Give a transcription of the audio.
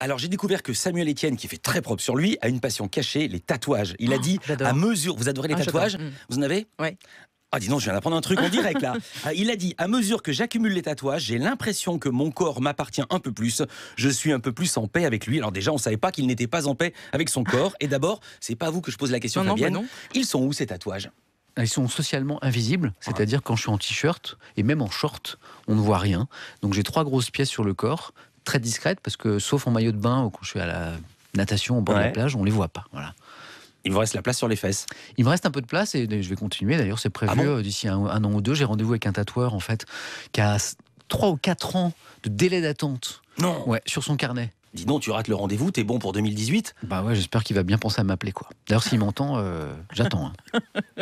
Alors j'ai découvert que Samuel Etienne, qui fait très propre sur lui, a une passion cachée, les tatouages. Il a ah, dit à mesure, vous adorez les ah, tatouages, mm. vous en avez Oui. Ah, dis donc, je viens d'apprendre un truc en direct là. Ah, il a dit À mesure que j'accumule les tatouages, j'ai l'impression que mon corps m'appartient un peu plus. Je suis un peu plus en paix avec lui. Alors, déjà, on ne savait pas qu'il n'était pas en paix avec son corps. Et d'abord, c'est pas à vous que je pose la question, non, Non, bah Ils sont où ces tatouages ils sont socialement invisibles, c'est-à-dire quand je suis en t-shirt et même en short, on ne voit rien. Donc j'ai trois grosses pièces sur le corps, très discrète parce que, sauf en maillot de bain ou quand je suis à la natation au bord de la plage, on les voit pas. Voilà. Il me reste la place sur les fesses. Il me reste un peu de place et je vais continuer. D'ailleurs, c'est prévu ah euh, d'ici un, an ou deux. J'ai rendez-vous avec un tatoueur en fait qui a 3 ou 4 ans de délai d'attente. Non. Ouais, sur son carnet. Dis donc, tu rates le rendez-vous, t'es bon pour 2018 Bah ouais, j'espère qu'il va bien penser à m'appeler quoi. D'ailleurs, s'il m'entend, euh, j'attends. Hein.